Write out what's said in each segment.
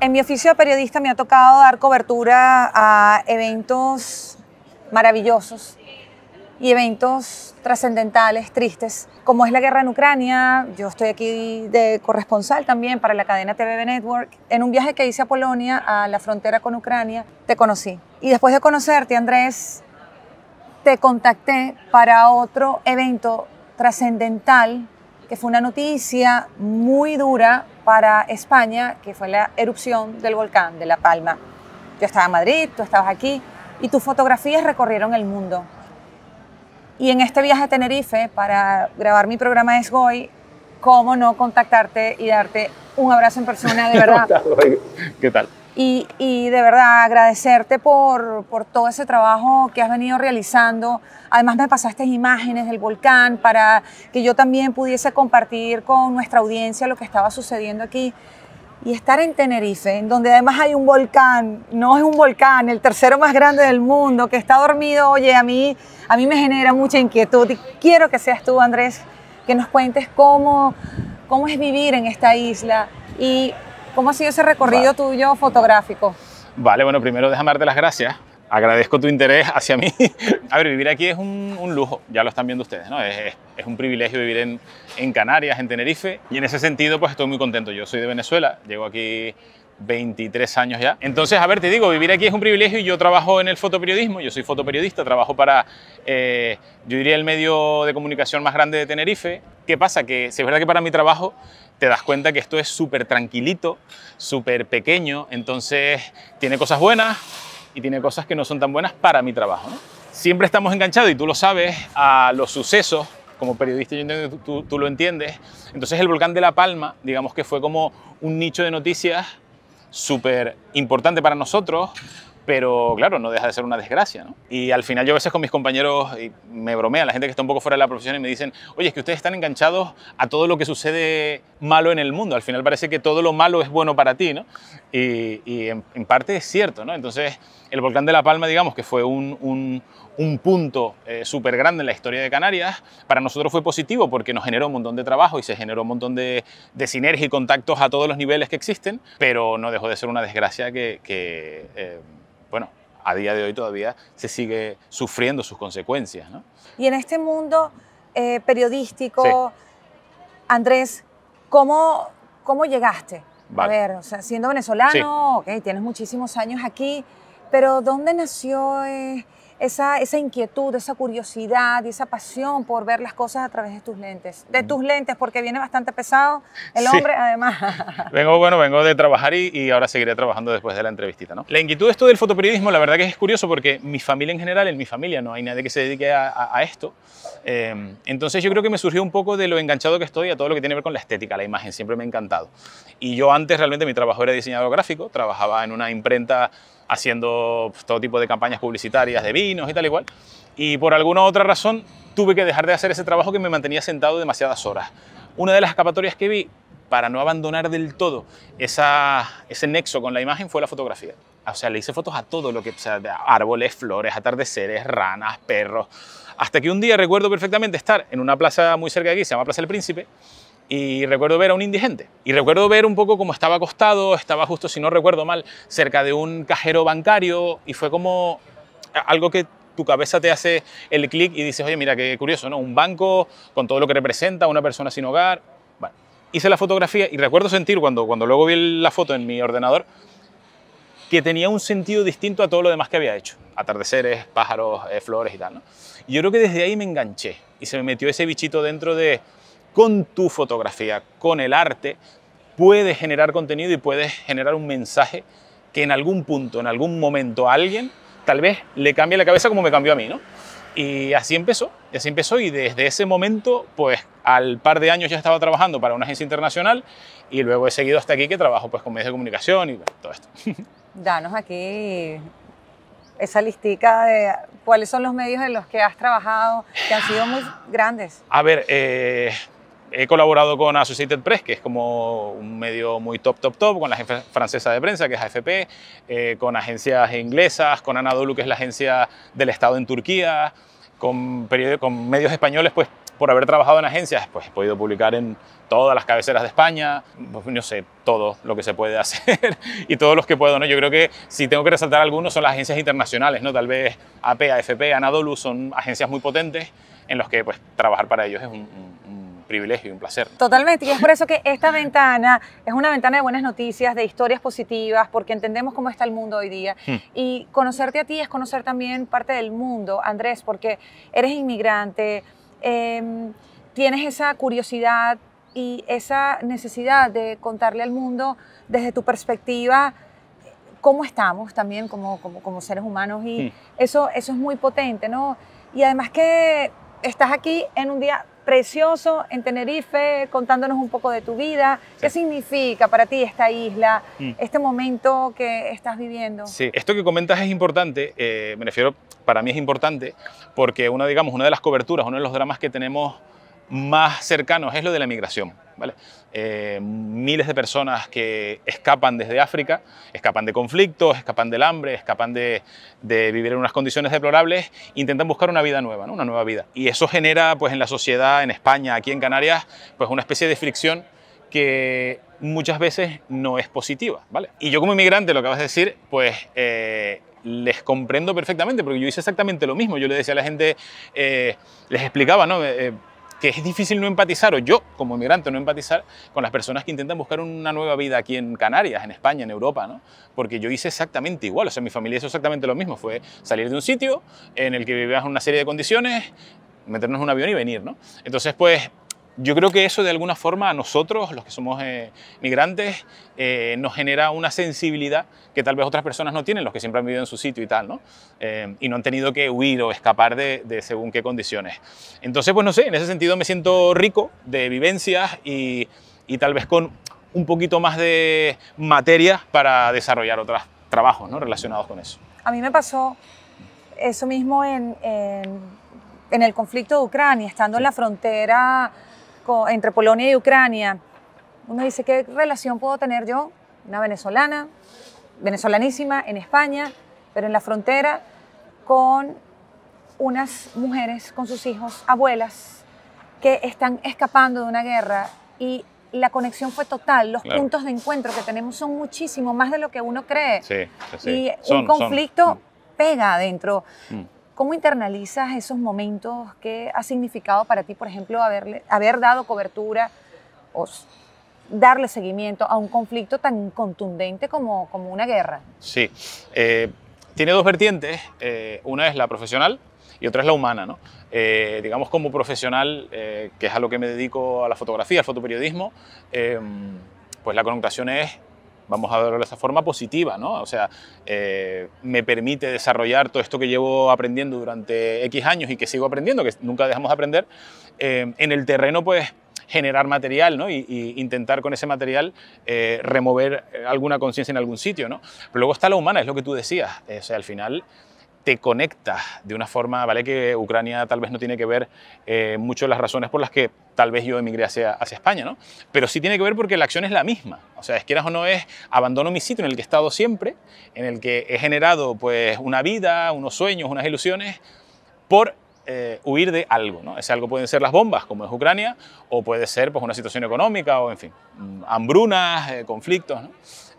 En mi oficio de periodista me ha tocado dar cobertura a eventos maravillosos y eventos trascendentales, tristes, como es la guerra en Ucrania. Yo estoy aquí de corresponsal también para la cadena TVB Network. En un viaje que hice a Polonia, a la frontera con Ucrania, te conocí. Y después de conocerte, Andrés, te contacté para otro evento trascendental que fue una noticia muy dura para España, que fue la erupción del volcán de La Palma. Yo estaba en Madrid, tú estabas aquí y tus fotografías recorrieron el mundo. Y en este viaje a Tenerife para grabar mi programa Esgoy, cómo no contactarte y darte un abrazo en persona, de verdad. ¿Qué tal? y, de verdad agradecerte por, por, todo ese trabajo que has venido realizando. Además me pasaste imágenes del volcán para que yo también pudiese compartir con nuestra audiencia lo que estaba sucediendo aquí. Y estar en Tenerife, en donde además hay un volcán, no es un volcán, el tercero más grande del mundo, que está dormido, oye, a mí, a mí me genera mucha inquietud y quiero que seas tú, Andrés, que nos cuentes cómo, cómo es vivir en esta isla y ¿Cómo ha sido ese recorrido tuyo fotográfico? Vale, bueno, primero déjame darte las gracias. Agradezco tu interés hacia mí. A ver, vivir aquí es un, lujo, ya lo están viendo ustedes, ¿no? Es, un privilegio vivir en, Canarias, en Tenerife, y en ese sentido pues estoy muy contento. Yo soy de Venezuela, llego aquí 23 años ya. Entonces, a ver, te digo, vivir aquí es un privilegio y yo trabajo en el fotoperiodismo, yo soy fotoperiodista, trabajo para, eh, yo diría, el medio de comunicación más grande de Tenerife. ¿Qué pasa? Que si es verdad que para mi trabajo te das cuenta que esto es súper tranquilito, súper pequeño, entonces tiene cosas buenas y tiene cosas que no son tan buenas para mi trabajo. Siempre estamos enganchados, y tú lo sabes, a los sucesos, como periodista yo entiendo tú, tú lo entiendes, entonces el volcán de La Palma, digamos que fue como un nicho de noticias súper importante para nosotros, pero claro, no deja de ser una desgracia. ¿no? Y al final yo a veces con mis compañeros y me bromean, la gente que está un poco fuera de la profesión y me dicen, oye, es que ustedes están enganchados a todo lo que sucede malo en el mundo, al final parece que todo lo malo es bueno para ti, ¿no? y, en, parte es cierto. ¿no? Entonces, el volcán de La Palma, digamos, que fue un, un, punto eh, súper grande en la historia de Canarias, para nosotros fue positivo porque nos generó un montón de trabajo y se generó un montón de, de sinergia y contactos a todos los niveles que existen, pero no dejó de ser una desgracia que... Eh, bueno, a día de hoy todavía se sigue sufriendo sus consecuencias. Y en este mundo eh, periodístico, Andrés, ¿cómo, cómo llegaste? A ver, siendo venezolano, tienes muchísimos años aquí, pero ¿dónde nació eh, esa, esa inquietud, esa curiosidad y esa pasión por ver las cosas a través de tus lentes. De tus lentes, porque viene bastante pesado el hombre, además. Vengo, bueno, vengo de trabajar y, ahora seguiré trabajando después de la entrevistita, ¿no? La inquietud de esto del fotoperiodismo, la verdad que es curioso porque mi familia en general, en mi familia no hay nadie que se dedique a, esto. Em, entonces yo creo que me surgió un poco de lo enganchado que estoy a todo lo que tiene que ver con la estética, la imagen, siempre me ha encantado. Y yo antes realmente mi trabajo era diseñador gráfico, trabajaba en una imprenta haciendo pues, todo tipo de campañas publicitarias de vinos y tal igual. Y, por alguna otra razón tuve que dejar de hacer ese trabajo que me mantenía sentado demasiadas horas. Una de las escapatorias que vi para no abandonar del todo esa, ese nexo con la imagen fue la fotografía. O sea, le hice fotos a todo lo que, o sea, árboles, flores, atardeceres, ranas, perros. Hasta que un día recuerdo perfectamente estar en una plaza muy cerca de aquí, se llama Plaza del Príncipe, y recuerdo ver a un indigente. Y recuerdo ver un poco cómo estaba acostado, estaba justo, si no recuerdo mal, cerca de un cajero bancario y fue como algo que tu cabeza te hace el clic y dices, oye, mira, qué curioso, ¿no? Un banco con todo lo que representa, una persona sin hogar. Bueno, hice la fotografía y recuerdo sentir cuando, cuando luego vi la foto en mi ordenador que tenía un sentido distinto a todo lo demás que había hecho. Atardeceres, pájaros, eh, flores y tal, ¿no? Y yo creo que desde ahí me enganché y se me metió ese bichito dentro de con tu fotografía, con el arte, puedes generar contenido y puedes generar un mensaje que en algún punto, en algún momento a alguien tal vez le cambie la cabeza como me cambió a mí, ¿no? Y así empezó, y así empezó y desde ese momento, pues al par de años ya estaba trabajando para una agencia internacional y luego he seguido hasta aquí que trabajo pues con medios de comunicación y todo esto. Danos aquí esa listica de cuáles son los medios en los que has trabajado que han sido muy grandes. A ver, eh, He colaborado con Associated Press, que es como un medio muy top, top, top, con la agencia francesa de prensa, que es AFP, eh, con agencias inglesas, con Anadolu, que es la agencia del Estado en Turquía, con, con medios españoles, pues por haber trabajado en agencias, pues he podido publicar en todas las cabeceras de España, pues, no sé, todo lo que se puede hacer y todos los que puedo, ¿no? Yo creo que si tengo que resaltar algunos son las agencias internacionales, ¿no? Tal vez AP, AFP, Anadolu son agencias muy potentes en los que pues trabajar para ellos es un privilegio y un placer. Totalmente, y es por eso que esta ventana es una ventana de buenas noticias, de historias positivas, porque entendemos cómo está el mundo hoy día. Hmm. Y conocerte a ti es conocer también parte del mundo, Andrés, porque eres inmigrante, em, tienes esa curiosidad y esa necesidad de contarle al mundo desde tu perspectiva eh, cómo estamos también como, como, como seres humanos y hmm. eso, eso es muy potente, ¿no? Y además que estás aquí en un día precioso en Tenerife, contándonos un poco de tu vida. ¿Qué significa para ti esta isla, mm. este momento que estás viviendo? Sí, esto que comentas es importante, eh, me refiero, para mí es importante, porque una, digamos, una de las coberturas, uno de los dramas que tenemos más cercanos es lo de la migración. ¿vale? Eh, miles de personas que escapan desde África, escapan de conflictos, escapan del hambre, escapan de, vivir en unas condiciones deplorables, intentan buscar una vida nueva, ¿no? una nueva vida. Y eso genera pues, en la sociedad, en España, aquí en Canarias, pues, una especie de fricción que muchas veces no es positiva. ¿vale? Y yo como inmigrante, lo que vas a decir, pues... Eh, les comprendo perfectamente, porque yo hice exactamente lo mismo. Yo le decía a la gente, eh, les explicaba, ¿no? que es difícil no empatizar, o yo como inmigrante no empatizar, con las personas que intentan buscar una nueva vida aquí en Canarias, en España, en Europa, ¿no? Porque yo hice exactamente igual, o sea, mi familia hizo exactamente lo mismo, fue salir de un sitio en el que vivías una serie de condiciones, meternos en un avión y venir, ¿no? Entonces, pues yo creo que eso de alguna forma a nosotros, los que somos eh, migrantes, eh, nos genera una sensibilidad que tal vez otras personas no tienen, los que siempre han vivido en su sitio y tal, ¿no? Eh, y no han tenido que huir o escapar de, según qué condiciones. Entonces, pues no sé, en ese sentido me siento rico de vivencias y, y tal vez con un poquito más de materia para desarrollar otros trabajos ¿no? relacionados con eso. A mí me pasó eso mismo en, en, el conflicto de Ucrania, estando en la frontera entre Polonia y Ucrania, uno dice, ¿qué relación puedo tener yo? Una venezolana, venezolanísima, en España, pero en la frontera, con unas mujeres, con sus hijos, abuelas, que están escapando de una guerra y la conexión fue total. Los puntos de encuentro que tenemos son muchísimo más de lo que uno cree. Sí, sí. Y un conflicto mm. pega adentro. Mm. ¿Cómo internalizas esos momentos? que ha significado para ti, por ejemplo, haberle, haber dado cobertura o darle seguimiento a un conflicto tan contundente como, como una guerra? Sí, eh, tiene dos vertientes. Eh, una es la profesional, y otra es la humana. Eh, digamos, como profesional, que es a lo que me dedico a la fotografía, al fotoperiodismo, pues la connotación es vamos a verlo de esa forma positiva, ¿no? O sea, eh, me permite desarrollar todo esto que llevo aprendiendo durante X años y que sigo aprendiendo, que nunca dejamos de aprender, eh, en el terreno, pues generar material ¿no? y, intentar con ese material eh, remover alguna conciencia en algún sitio. ¿no? Pero luego está la humana, es lo que tú decías. o sea, al final te conecta de una forma, ¿vale? Que Ucrania tal vez no tiene que ver eh, mucho las razones por las que tal vez yo emigré hacia, España, ¿no? Pero sí tiene que ver porque la acción es la misma. O sea, es quieras o no es, abandono mi sitio en el que he estado siempre, en el que he generado pues una vida, unos sueños, unas ilusiones, por eh, huir de algo. ¿no? Ese algo pueden ser las bombas, como es Ucrania, o puede ser pues, una situación económica, o en fin, mm, hambrunas, eh, conflictos. ¿no?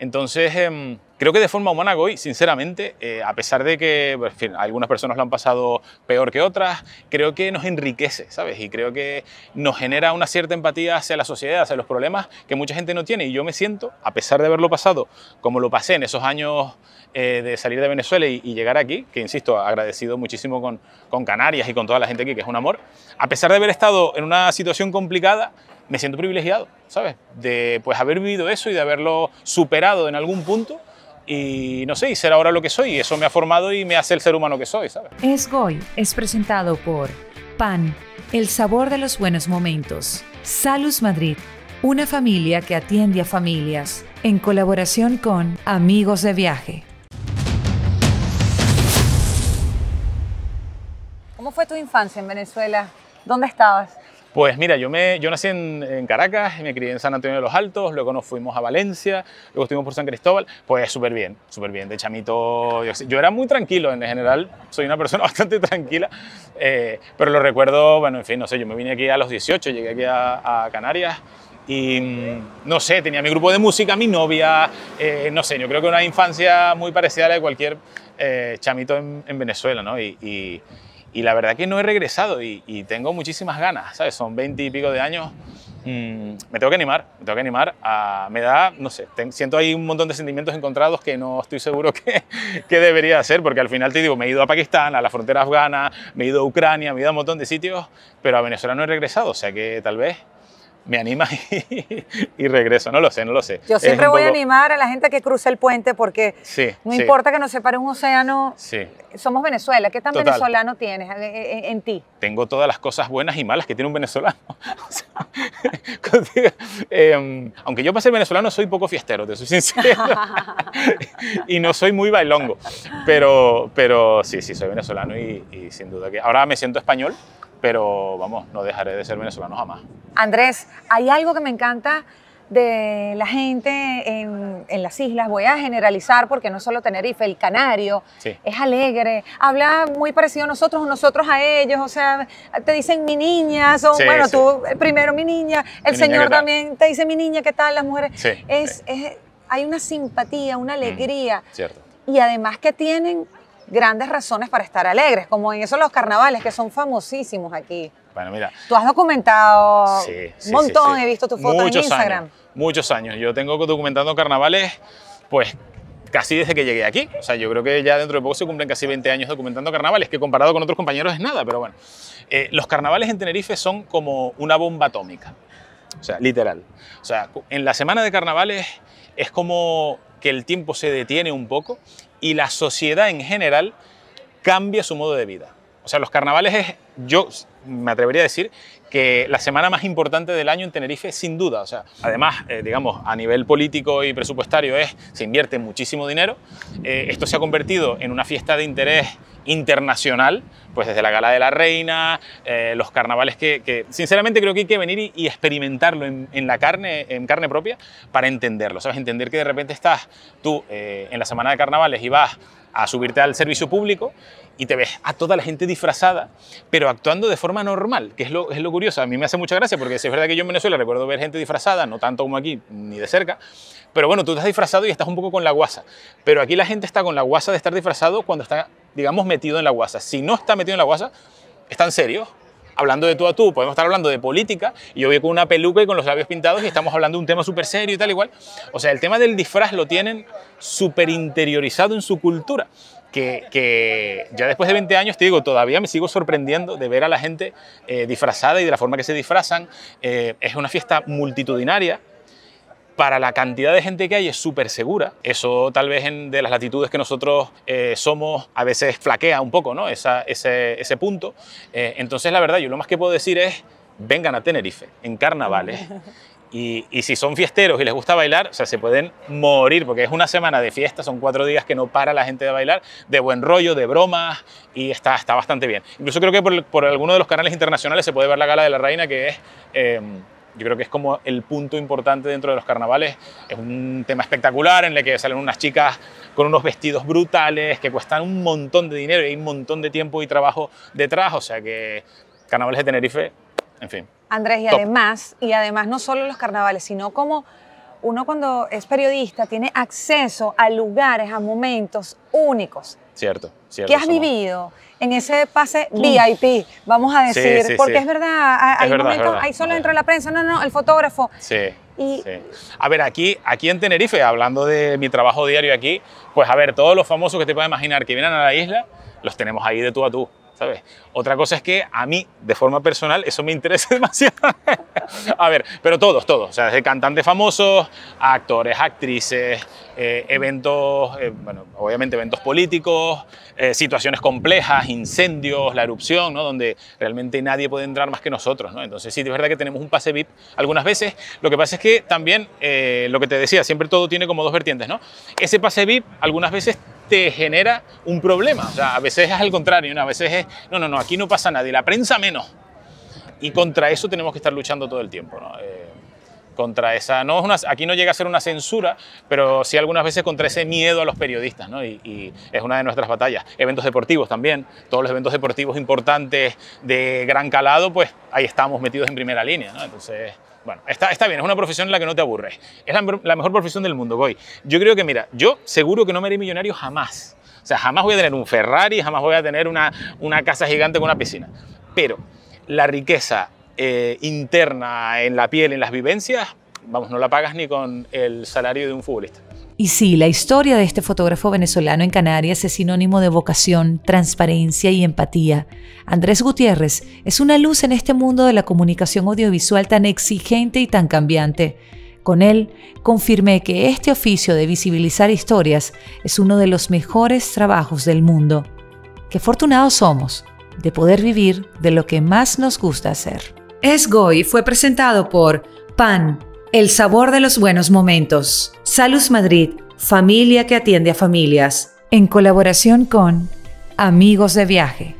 Entonces, em, creo que de forma humana hoy, sinceramente, eh, a pesar de que pues, algunas personas lo han pasado peor que otras, creo que nos enriquece, ¿sabes? Y creo que nos genera una cierta empatía hacia la sociedad, hacia los problemas que mucha gente no tiene. Y yo me siento, a pesar de haberlo pasado como lo pasé en esos años eh, de salir de Venezuela y, llegar aquí, que insisto, agradecido muchísimo con, con Canarias y con toda la gente aquí, que es un amor, a pesar de haber estado en una situación complicada, me siento privilegiado, ¿sabes? De pues haber vivido eso y de haberlo superado en algún punto y no sé, y ser ahora lo que soy. Y eso me ha formado y me hace el ser humano que soy, ¿sabes? Es Goy, es presentado por PAN, el sabor de los buenos momentos. Salus Madrid, una familia que atiende a familias, en colaboración con Amigos de Viaje. ¿Cómo fue tu infancia en Venezuela? ¿Dónde estabas? Pues mira, yo, me, yo nací en, Caracas, me crié en San Antonio de los Altos, luego nos fuimos a Valencia, luego estuvimos por San Cristóbal, pues súper bien, súper bien, de chamito, yo, era muy tranquilo en general, soy una persona bastante tranquila, eh, pero lo recuerdo, bueno, en fin, no sé, yo me vine aquí a los 18, llegué aquí a, Canarias, y mm, no sé, tenía mi grupo de música, mi novia, eh, no sé, yo creo que una infancia muy parecida a la de cualquier eh, chamito en, Venezuela, ¿no? y, y la verdad que no he regresado y, tengo muchísimas ganas, ¿sabes? Son 20 y pico de años, mm, me tengo que animar, me tengo que animar, a, me da, no sé, siento ahí un montón de sentimientos encontrados que no estoy seguro que, debería hacer, porque al final te digo, me he ido a Pakistán, a la frontera afgana, me he ido a Ucrania, me he ido a un montón de sitios, pero a Venezuela no he regresado, o sea que tal vez me anima y, regreso. No lo sé, no lo sé. Yo siempre voy a animar a la gente que cruce el puente porque no importa que nos separe un océano. Somos Venezuela. ¿Qué tan venezolano tienes en, ti? Tengo todas las cosas buenas y malas que tiene un venezolano. Em, aunque yo para ser venezolano soy poco fiestero, te soy sincero. y no soy muy bailongo. Pero, pero sí, sí, soy venezolano y, y sin duda que ahora me siento español pero vamos, no dejaré de ser venezolano jamás. Andrés, hay algo que me encanta de la gente en, las islas, voy a generalizar porque no solo Tenerife, el Canario es alegre, habla muy parecido a nosotros, nosotros a ellos, o sea, te dicen mi niña, son, bueno, tú eh, primero mi niña, el señor también te dice mi niña, ¿qué tal las mujeres? Es, hay una simpatía, una mm, alegría. Y además que tienen grandes razones para estar alegres, como en esos los carnavales que son famosísimos aquí. Bueno, mira. Tú has documentado un montón, he visto tus fotos en Instagram. Años, muchos años. Yo tengo documentando carnavales, pues casi desde que llegué aquí. O sea, yo creo que ya dentro de poco se cumplen casi 20 años documentando carnavales, que comparado con otros compañeros es nada, pero bueno. Eh, los carnavales en Tenerife son como una bomba atómica. O sea, literal. O sea, en la semana de carnavales es como que el tiempo se detiene un poco y la sociedad en general cambia su modo de vida. O sea, los carnavales es, yo me atrevería a decir, que la semana más importante del año en Tenerife, sin duda. O sea, además, eh, digamos, a nivel político y presupuestario es, se invierte muchísimo dinero. Eh, esto se ha convertido en una fiesta de interés internacional, pues desde la Gala de la Reina, eh, los carnavales que, sinceramente creo que hay que venir y, experimentarlo en, la carne, en carne propia, para entenderlo, ¿sabes? Entender que de repente estás tú en la semana de carnavales y vas a subirte al servicio público y te ves a toda la gente disfrazada, pero actuando de forma normal, que es lo, es lo curioso. A mí me hace mucha gracia porque es verdad que yo en Venezuela recuerdo ver gente disfrazada, no tanto como aquí, ni de cerca, pero bueno, tú estás disfrazado y estás un poco con la guasa. Pero aquí la gente está con la guasa de estar disfrazado cuando está, digamos, metido en la guasa. Si no está metido en la guasa, están serios hablando de tú a tú, podemos estar hablando de política y yo voy con una peluca y con los labios pintados y estamos hablando de un tema súper serio y tal igual. O sea, el tema del disfraz lo tienen súper interiorizado en su cultura. Que, ya después de 20 años, te digo, todavía me sigo sorprendiendo de ver a la gente eh, disfrazada y de la forma que se disfrazan. Eh, es una fiesta multitudinaria, para la cantidad de gente que hay es súper segura. Eso tal vez de las latitudes que nosotros eh, somos a veces flaquea un poco ¿no? ese, punto. Eh, entonces la verdad yo lo más que puedo decir es vengan a Tenerife en carnavales. Y, si son fiesteros y les gusta bailar, o sea, se pueden morir, porque es una semana de fiesta, son cuatro días que no para la gente de bailar, de buen rollo, de bromas, y está, bastante bien. Incluso creo que por, alguno de los canales internacionales se puede ver la gala de la reina, que es... Em, yo creo que es como el punto importante dentro de los carnavales. Es un tema espectacular en el que salen unas chicas con unos vestidos brutales que cuestan un montón de dinero y hay un montón de tiempo y trabajo detrás. O sea que carnavales de Tenerife, en fin. Andrés, y además, y además no solo los carnavales, sino como uno cuando es periodista tiene acceso a lugares, a momentos únicos. Cierto, cierto. ¿Qué has vivido? en ese pase VIP, vamos a decir, porque es verdad, hay momentos, hay solo dentro de la prensa, no, no, el fotógrafo. Sí. Y... A ver, aquí, aquí en Tenerife, hablando de mi trabajo diario aquí, pues a ver, todos los famosos que te puedas imaginar que vienen a la isla, los tenemos ahí de tú a tú. ¿sabes? Otra cosa es que a mí, de forma personal, eso me interesa demasiado. a ver, pero todos, todos. O sea, desde cantantes famosos, actores, actrices, eh, eventos, eh, bueno, obviamente eventos políticos, eh, situaciones complejas, incendios, la erupción, ¿no? Donde realmente nadie puede entrar más que nosotros, ¿no? Entonces sí, es verdad que tenemos un pase VIP algunas veces. Lo que pasa es que también, lo que te decía, siempre todo tiene como dos vertientes, ¿no? Ese pase VIP algunas veces te genera un problema. O sea, a veces es al contrario, ¿no? a veces es, no, no, no, aquí no pasa nadie, la prensa menos. Y contra eso tenemos que estar luchando todo el tiempo. Eh, contra esa, no aquí no llega a ser una censura, pero sí algunas veces contra ese miedo a los periodistas, y, es una de nuestras batallas. Eventos deportivos también, todos los eventos deportivos importantes de gran calado, pues ahí estamos metidos en primera línea, Entonces, bueno, está, está bien, es una profesión en la que no te aburres. Es la, mejor profesión del mundo, voy Yo creo que, mira, yo seguro que no me haré millonario jamás. O sea, jamás voy a tener un Ferrari, jamás voy a tener una, una casa gigante con una piscina. Pero la riqueza eh, interna en la piel, en las vivencias, vamos, no la pagas ni con el salario de un futbolista. Y sí, la historia de este fotógrafo venezolano en Canarias es sinónimo de vocación, transparencia y empatía. Andrés Gutiérrez es una luz en este mundo de la comunicación audiovisual tan exigente y tan cambiante. Con él confirmé que este oficio de visibilizar historias es uno de los mejores trabajos del mundo. Qué afortunados somos de poder vivir de lo que más nos gusta hacer. Es goi fue presentado por PAN, el sabor de los buenos momentos. Salus Madrid, familia que atiende a familias. En colaboración con Amigos de Viaje.